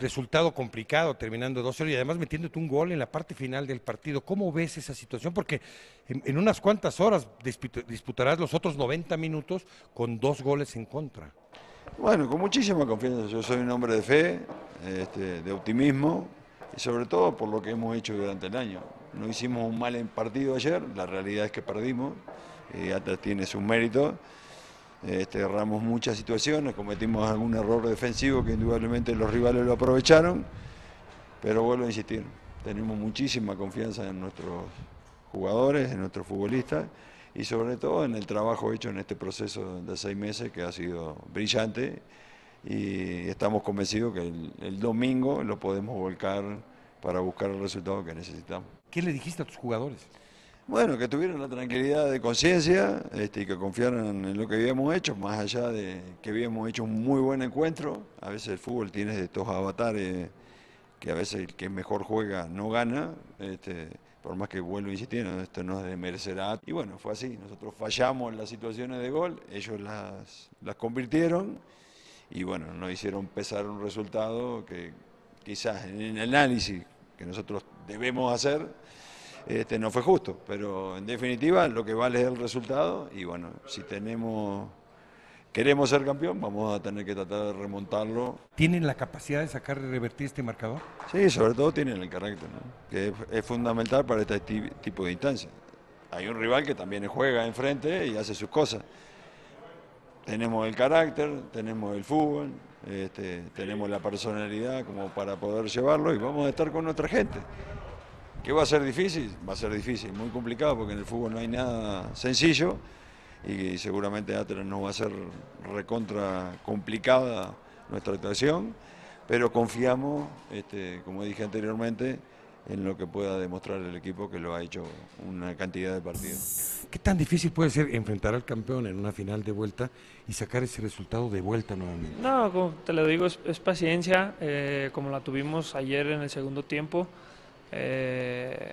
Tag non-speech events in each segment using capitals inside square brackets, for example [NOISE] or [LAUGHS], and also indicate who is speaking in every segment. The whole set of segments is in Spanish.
Speaker 1: resultado complicado, terminando 2-0 y además metiéndote un gol en la parte final del partido. ¿Cómo ves esa situación? Porque en, unas cuantas horas disputarás los otros 90 minutos con dos goles en contra. Bueno, con muchísima confianza. Yo soy un hombre de fe, este, de optimismo y sobre todo por lo que hemos hecho durante el año. No hicimos un mal partido ayer, la realidad es que perdimos, y eh, Atlas tiene sus méritos este, erramos muchas situaciones, cometimos algún error defensivo que indudablemente los rivales lo aprovecharon, pero vuelvo a insistir, tenemos muchísima confianza en nuestros jugadores, en nuestros futbolistas y sobre todo en el trabajo hecho en este proceso de seis meses que ha sido brillante y estamos convencidos que el domingo lo podemos volcar para buscar el resultado que necesitamos. ¿Qué le dijiste a tus jugadores? Bueno, que tuvieron la tranquilidad de conciencia este, y que confiaron en lo que habíamos hecho, más allá de que habíamos hecho un muy buen encuentro. A veces el fútbol tiene estos avatares que a veces el que mejor juega no gana, este, por más que vuelvo insistiendo, esto no es de merecerá. Y bueno, fue así, nosotros fallamos en las situaciones de gol, ellos las, las convirtieron y bueno, nos hicieron pesar un resultado que quizás en el análisis que nosotros debemos hacer, este, no fue justo, pero en definitiva lo que vale es el resultado y bueno, si tenemos queremos ser campeón, vamos a tener que tratar de remontarlo. ¿Tienen la capacidad de sacar y revertir este marcador? Sí, sobre todo tienen el carácter, que es, fundamental para este tipo de instancias. Hay un rival que también juega enfrente y hace sus cosas. Tenemos el carácter, tenemos el fútbol, este, tenemos la personalidad como para poder llevarlo y vamos a estar con nuestra gente. ¿Qué va a ser difícil? Va a ser difícil, muy complicado, porque en el fútbol no hay nada sencillo y seguramente Atlas no va a ser recontra complicada nuestra actuación, pero confiamos, este, como dije anteriormente, en lo que pueda demostrar el equipo que lo ha hecho una cantidad de partidos. ¿Qué tan difícil puede ser enfrentar al campeón en una final de vuelta y sacar ese resultado de vuelta nuevamente? No, como te lo digo, es, paciencia, eh, como la tuvimos ayer en el segundo tiempo. Eh,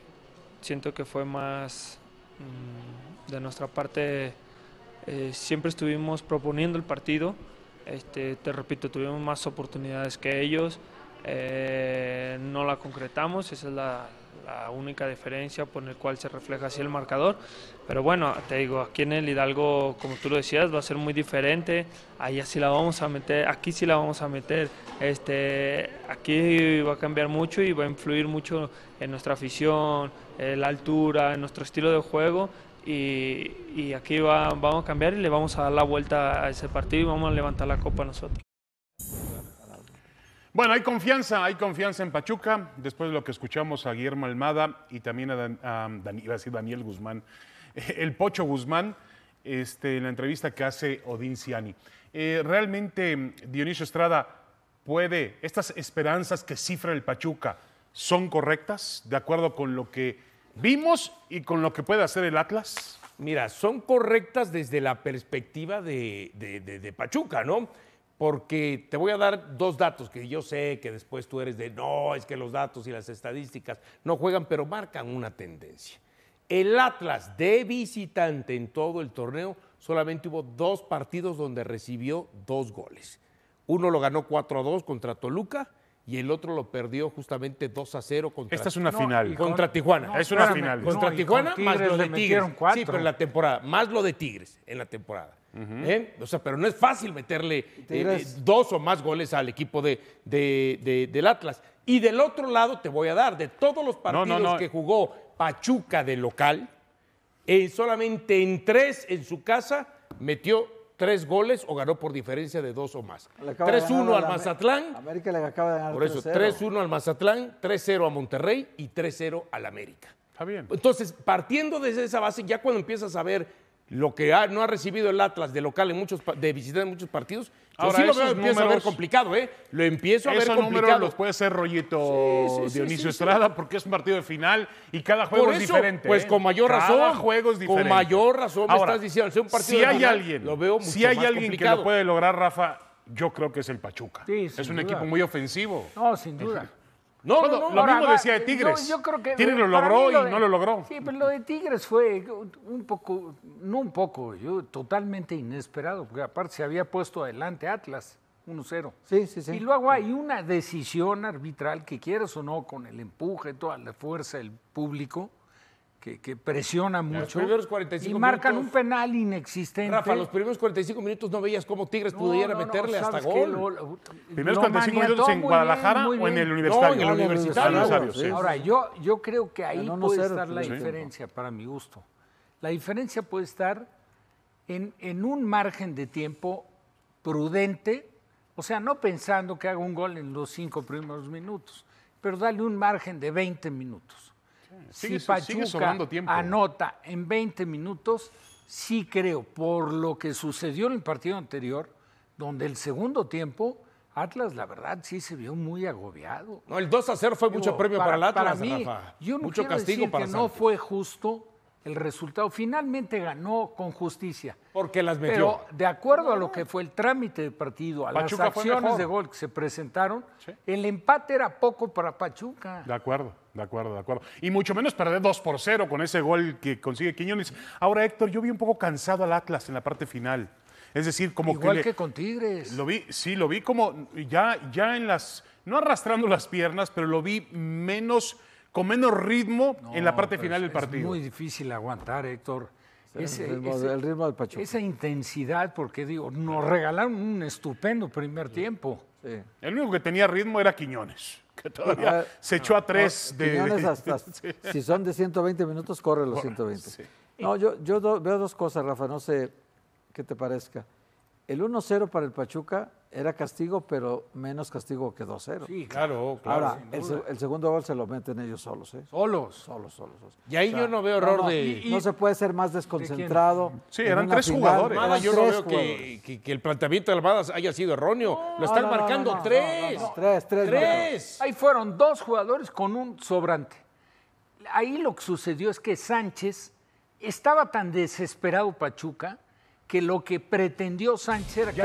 Speaker 1: siento que fue más mm, de nuestra parte, eh, siempre estuvimos proponiendo el partido. Este, te repito, tuvimos más oportunidades que ellos. Eh, no la concretamos, esa es la, única diferencia por la cual se refleja así el marcador. Pero bueno, te digo, aquí en el Hidalgo, como tú lo decías, va a ser muy diferente. ahí sí la vamos a meter, aquí sí la vamos a meter. Este, aquí va a cambiar mucho y va a influir mucho en nuestra afición, en eh, la altura, en nuestro estilo de juego. Y, aquí vamos a cambiar y le vamos a dar la vuelta a ese partido y vamos a levantar la copa nosotros.
Speaker 2: Bueno, hay confianza, hay confianza en Pachuca, después de lo que escuchamos a Guillermo Almada y también a, Daniel Guzmán, [LAUGHS] el Pocho Guzmán, este, en la entrevista que hace Odín Ciani. Eh, realmente Dionisio Estrada puede, estas esperanzas que cifra el Pachuca, ¿son correctas de acuerdo con lo que vimos y con lo que puede hacer el Atlas? Mira, son correctas desde la
Speaker 3: perspectiva de Pachuca, ¿no? porque te voy a dar dos datos que yo sé que después tú eres de, no, es que los datos y las estadísticas no juegan, pero marcan una tendencia. El Atlas de visitante en todo el torneo solamente hubo dos partidos donde recibió dos goles. Uno lo ganó 4 a 2 contra Toluca y el otro lo perdió justamente 2 a 0 contra Esta es una final. Contra Tijuana. es una final. Contra Tijuana más lo de Tigres. Sí, pero en la temporada. Más lo de Tigres en la temporada. ¿Eh? O sea, pero no es fácil meterle eh, eh, dos o más goles al equipo de, del Atlas. Y del otro lado te voy a dar, de todos los partidos que jugó Pachuca de local, solamente en tres en su casa metió tres goles o ganó por diferencia de dos o más. 3-1 al Mazatlán.
Speaker 4: América Por eso, 3-1
Speaker 3: al Mazatlán, 3-0 a Monterrey y 3-0 al América. Está bien. Entonces, partiendo desde esa base, ya cuando empiezas a ver lo que no ha recibido el Atlas de local muchos de visitar en muchos partidos, yo sí lo veo, empiezo a ver complicado, ¿eh? Lo empiezo a ver complicado. los
Speaker 2: puede ser rollito de sí, Dionisio Estrada porque es un partido de final y cada juego es diferente. Pues ¿eh? con mayor razón. Cada juego es diferente. Con mayor razón me estás diciendo, es un partido si hay alguien, lo Si hay alguien que lo puede lograr, Rafa, yo creo que es el Pachuca. es un equipo muy ofensivo.
Speaker 5: No, sin duda. No, lo mismo decía de Tigres. Tigres lo logró y no lo logró. Sí, pero lo de Tigres fue un poco, no un poco, yo totalmente inesperado, porque aparte se había puesto adelante Atlas 1-0. Sí, sí, sí. Y luego hay una decisión arbitral que quieras o no, con el empuje, toda la fuerza del público, que, presiona mucho. 45 y marcan un penal inexistente. Rafa, los
Speaker 3: primeros 45 minutos no veías cómo Tigres pudiera meterle hasta gol.
Speaker 5: primeros 45 minutos en Guadalajara o en el universitario. Ahora, yo, yo creo que ahí puede estar la diferencia, para mi gusto. La diferencia puede estar en, en un margen de tiempo prudente, o sea, no pensando que haga un gol en los cinco primeros minutos, pero dale un margen de 20 minutos
Speaker 1: si Pachuca tiempo.
Speaker 5: anota en 20 minutos, sí creo, por lo que sucedió en el partido anterior, donde el segundo tiempo Atlas, la verdad, sí se vio muy agobiado. el 2 a 0 fue mucho premio para, el Atlas, para mí, mucho castigo para que no fue justo el resultado. Finalmente ganó con justicia. Porque las metió. Pero de acuerdo a lo que fue el trámite de partido, a las acciones de gol que se presentaron, el empate era poco para Pachuca. De acuerdo, de acuerdo, de acuerdo. Y mucho menos perder
Speaker 2: 2 por 0 con ese gol que consigue Quiñones. Ahora, Héctor, yo vi un poco cansado al Atlas en la parte final. Es decir, como que, Igual que
Speaker 5: con Tigres.
Speaker 2: Lo vi, sí, lo vi como ya, ya en las, no arrastrando las piernas, pero lo vi menos con menos ritmo en la parte final del partido. muy
Speaker 5: difícil aguantar, Héctor. el, ritmo, del Pachuca. Esa intensidad, porque digo, nos regalaron un estupendo primer tiempo. El único que tenía ritmo era Quiñones, que todavía ah, se echó a ah, tres. Ah, de, Quiñones [LAUGHS] hasta, si son de
Speaker 4: 120 minutos, corre los 120. No, yo, veo dos cosas, Rafa, no sé qué te parezca. El 1-0 para el Pachuca era castigo, pero menos castigo que
Speaker 5: 2-0. Sí, claro, claro. Ahora, el,
Speaker 4: segundo gol se lo meten ellos solos, ¿eh?
Speaker 5: Solos. Solos, solos. Y ahí yo no veo error de. no se
Speaker 4: puede ser más desconcentrado. sí, eran tres jugadores.
Speaker 3: yo no veo que, el planteamiento de Almada haya sido erróneo. lo están marcando tres. tres. tres. Tres,
Speaker 5: Ahí fueron dos jugadores con un sobrante. Ahí lo que sucedió es que Sánchez estaba tan desesperado, Pachuca que lo que pretendió Sánchez era que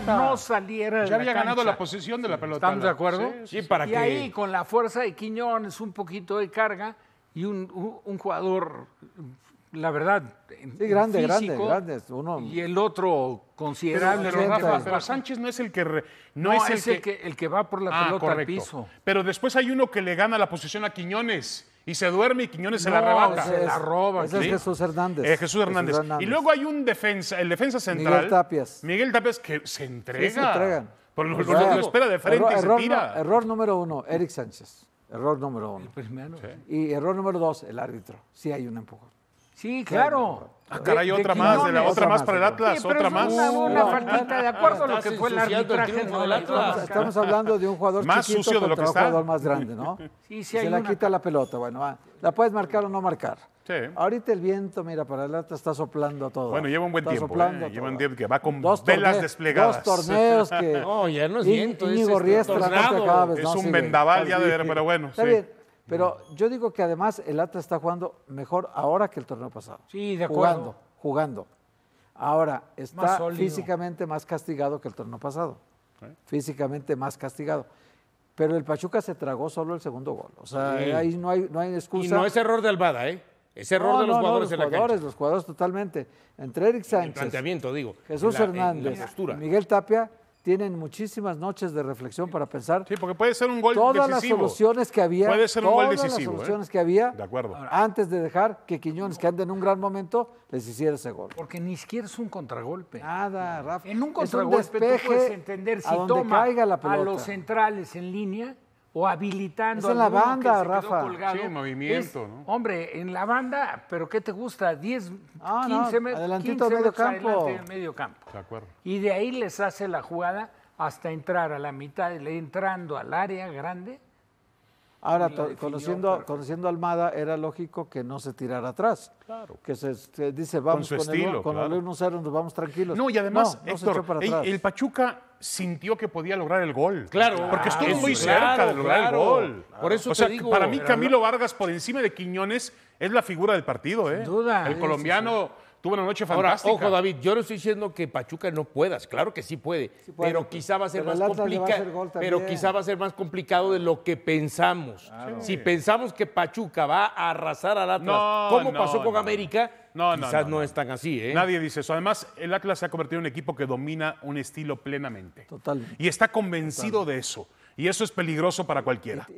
Speaker 5: no saliera ya había ganado la posición de la pelota. ¿Estamos de acuerdo? Sí, para y ahí con la fuerza de Quiñones, un poquito de carga y un, jugador, la verdad, sí, grande, grande, grande. y
Speaker 2: el otro considerable. Pero, Sánchez no es el que no, es, el, que... el, que... va por la ah, pelota al piso. Pero después hay uno que le gana la posición a Quiñones y se duerme y Quiñones se la arrebata. la roba. Ese es Jesús
Speaker 4: Hernández. Es eh, Jesús Hernández. Y
Speaker 2: luego hay un defensa, el defensa central. Miguel Tapias. Miguel Tapias que se entrega. se entregan. Por lo, que espera de frente error, y se tira.
Speaker 4: error número uno, Eric Sánchez. Error número uno. primero. Y error número dos, el árbitro. Sí hay un empujón. Sí, claro. Ah, caray, otra más, la otra más para el Atlas, otra más. Una, una faltita de acuerdo a lo que fue el arbitraje del Atlas. Estamos hablando de un jugador más sucio de lo que un jugador más grande, ¿no? [LAUGHS] Sí, sí, se le la quita la pelota, bueno, ah, la puedes marcar o no marcar. Sí. Ahorita el viento, mira, para el Atlas está soplando todo. Bueno, lleva un buen tiempo. ¿eh? lleva
Speaker 2: un tiempo que va con dos velas desplegadas. Dos torneos que. [LAUGHS] no, ya no es viento. Es este un vendaval ya de ver, pero bueno. Está bien.
Speaker 4: Pero yo digo que además el Atlas está jugando mejor ahora que el torneo pasado. Sí, de acuerdo. Jugando, jugando. Ahora está físicamente más castigado que el torneo pasado. Físicamente más castigado. Pero el Pachuca se tragó solo el segundo gol. O sea, ahí no hay, excusa. Y no es error
Speaker 3: de Albada, ¿eh? Es error de los no, jugadores no, los jugadores,
Speaker 4: Los jugadores totalmente. Entre Eric Sánchez. planteamiento,
Speaker 3: digo. Jesús Hernández.
Speaker 4: Miguel Tapia tienen muchísimas noches de reflexión para
Speaker 2: pensar. Sí, porque puede ser un gol todas las soluciones que había. Puede ser un gol decisivo. Las ¿eh? soluciones
Speaker 3: que había. De acuerdo.
Speaker 4: Antes de dejar que Quiñones, que anda en un gran momento, les hiciera ese gol. Porque ni siquiera es un
Speaker 5: contragolpe. Nada, Rafa. En un contragolpe puedes entender si toma la a los centrales en línea o habilitando. Es en la banda, Rafa. Colgado, sí, movimiento, ¿no? Hombre, en la banda, ¿pero qué te gusta? 10, 15 ah, adelantito medio campo. Adelante en medio campo. De acuerdo. Y de ahí les hace la jugada hasta entrar a la mitad, entrando al área grande
Speaker 4: Ahora, conociendo, a Almada, era lógico que no se tirara atrás. Claro. Que se, dice, vamos con, su 1-0, nos vamos
Speaker 2: tranquilos. No, y además, El, Pachuca sintió que podía lograr el gol. Claro. Porque estuvo muy cerca de lograr el gol. Por eso para mí Camilo Vargas, por encima de Quiñones, es la figura del partido. ¿eh? duda. El colombiano... Tuve una noche fantástica. ojo, David, yo no estoy
Speaker 3: diciendo que Pachuca no puedas, claro que sí puede, pero quizá va a ser más complicado, pero quizá va a ser más complicado de lo que pensamos. Si pensamos que Pachuca va a arrasar al Atlas, como pasó con América,
Speaker 2: no, quizás no, es tan así, ¿eh? Nadie dice eso. Además, el Atlas se ha convertido en un equipo que domina un estilo plenamente. Total. Y está convencido de eso. Y eso es peligroso para cualquiera.